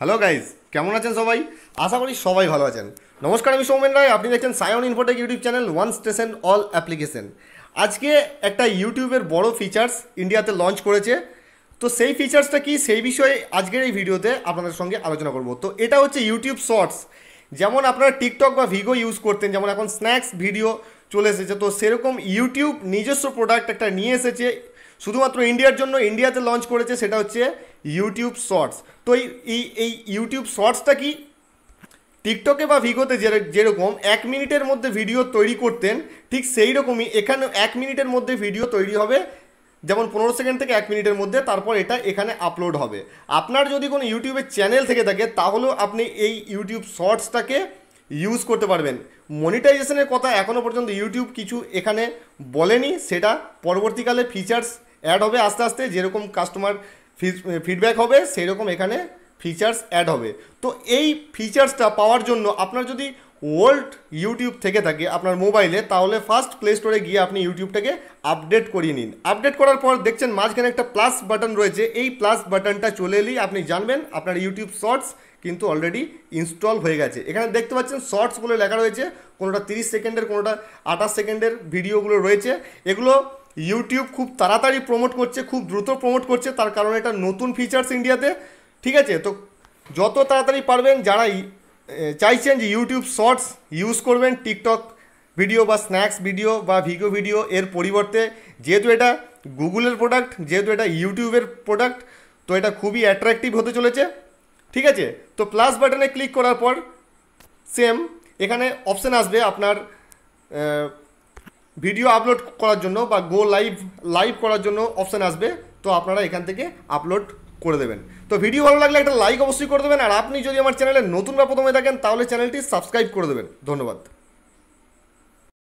hello guys কেমন আছেন সবাই আশা করি সবাই ভালো আছেন নমস্কার আমি সৌমেন রায় আপনি দেখছেন Sayan infotech YouTube channel one station all application আজকে একটা ইউটিউবের বড় ফিচার্স ইন্ডিয়াতে লঞ্চ করেছে তো সেই ফিচার্সটা কি সেই বিষয়ে আজকের এই ভিডিওতে আপনাদের সঙ্গে আলোচনা করব তো এটা হচ্ছে ইউটিউব শর্টস যেমন আপনারা টিকটক বা ভিগো ইউজ করতেন যেমন এখন স্ন্যাক্স ভিডিও চলে এসেছে তো সেরকম ইউটিউব নিজস্ব প্রোডাক্ট একটা নিয়ে এসেছে শুধুমাত্র ইন্ডিয়ার জন্য ইন্ডিয়াতে লঞ্চ করেছে সেটা হচ্ছে ইউটিউব শর্টস তো এই এই ইউটিউব শর্টসটা কি টিকটকে বা ভিগোতে যে যেরকম এক মিনিটের মধ্যে ভিডিও তৈরি করতেন ঠিক সেই রকমই এখানে এক মিনিটের মধ্যে ভিডিও তৈরি হবে যেমন পনেরো সেকেন্ড থেকে এক মিনিটের মধ্যে তারপর এটা এখানে আপলোড হবে আপনার যদি কোনো ইউটিউবের চ্যানেল থেকে থাকে তাহলেও আপনি এই ইউটিউব শর্টসটাকে ইউজ করতে পারবেন মনিটাইজেশনের কথা এখনও পর্যন্ত ইউটিউব কিছু এখানে বলেনি সেটা পরবর্তীকালে ফিচার্স অ্যাড হবে আস্তে আস্তে যেরকম কাস্টমার ফিডব্যাক হবে সেই রকম এখানে ফিচার্স অ্যাড হবে তো এই ফিচার্সটা পাওয়ার জন্য আপনার যদি ওল্ড ইউটিউব থেকে থাকে আপনার মোবাইলে তাহলে ফার্স্ট প্লে স্টোরে গিয়ে আপনি ইউটিউবটাকে আপডেট করিয়ে নিন আপডেট করার পর দেখছেন মাঝখানে একটা প্লাস বাটন রয়েছে এই প্লাস বাটনটা চলে এলেই আপনি জানবেন আপনার ইউটিউব শর্টস কিন্তু অলরেডি ইনস্টল হয়ে গেছে এখানে দেখতে পাচ্ছেন শর্টস বলে লেখা রয়েছে কোনোটা তিরিশ সেকেন্ডের কোনোটা আঠাশ সেকেন্ডের ভিডিওগুলো রয়েছে এগুলো ইউটিউব খুব তাড়াতাড়ি প্রমোট করছে খুব দ্রুত প্রমোট করছে তার কারণ এটা নতুন ফিচার্স ইন্ডিয়াতে ঠিক আছে তো যত তাড়াতাড়ি পারবেন যারা চাইছেন যে ইউটিউব শর্টস ইউজ করবেন টিকটক ভিডিও বা স্ন্যাক্স ভিডিও বা ভিগো ভিডিও এর পরিবর্তে যেহেতু এটা গুগলের প্রোডাক্ট যেহেতু এটা ইউটিউবের প্রোডাক্ট তো এটা খুবই অ্যাট্রাকটিভ হতে চলেছে ঠিক আছে তো প্লাস বাটনে ক্লিক করার পর সেম এখানে অপশান আসবে আপনার ভিডিও আপলোড করার জন্য বা গো লাইভ লাইভ করার জন্য অপশান আসবে তো আপনারা এখান থেকে আপলোড করে দেবেন তো ভিডিও ভালো লাগলে একটা লাইক অবশ্যই করে দেবেন আর আপনি যদি আমার চ্যানেলে নতুন বা প্রথমে থাকেন তাহলে চ্যানেলটি সাবস্ক্রাইব করে দেবেন ধন্যবাদ